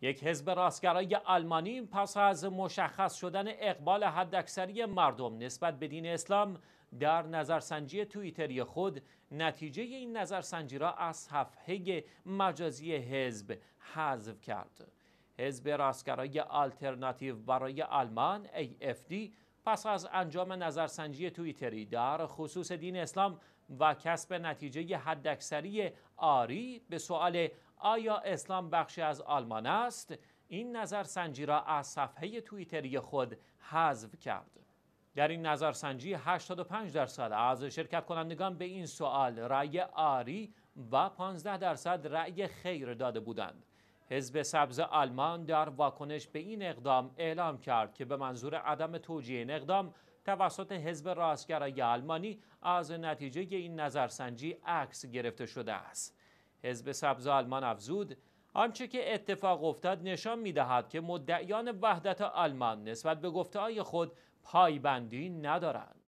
یک حزب راستگرای آلمانی پس از مشخص شدن اقبال حداکثری مردم نسبت به دین اسلام در نظرسنجی توییتری خود نتیجه این نظرسنجی را از صفحه مجازی حزب حذف کرد. حزب راستگرای آلترناتیو برای آلمان AFD پس از انجام نظرسنجی توییتری در خصوص دین اسلام و کسب نتیجه حداکثری آری به سوال آیا اسلام بخشی از آلمان است؟ این نظرسنجی را از صفحه توییتری خود حذف کرد. در این نظرسنجی 85 درصد از شرکت کنندگان به این سوال رأی آری و 15 درصد رأی خیر داده بودند. حزب سبز آلمان در واکنش به این اقدام اعلام کرد که به منظور عدم توجیه این اقدام توسط حزب راستگرای آلمانی از نتیجه این نظرسنجی عکس گرفته شده است. حزب سبز آلمان افزود آنچه که اتفاق افتاد نشان می‌دهد که مدعیان وحدت آلمان نسبت به گفته خود پایبندی ندارند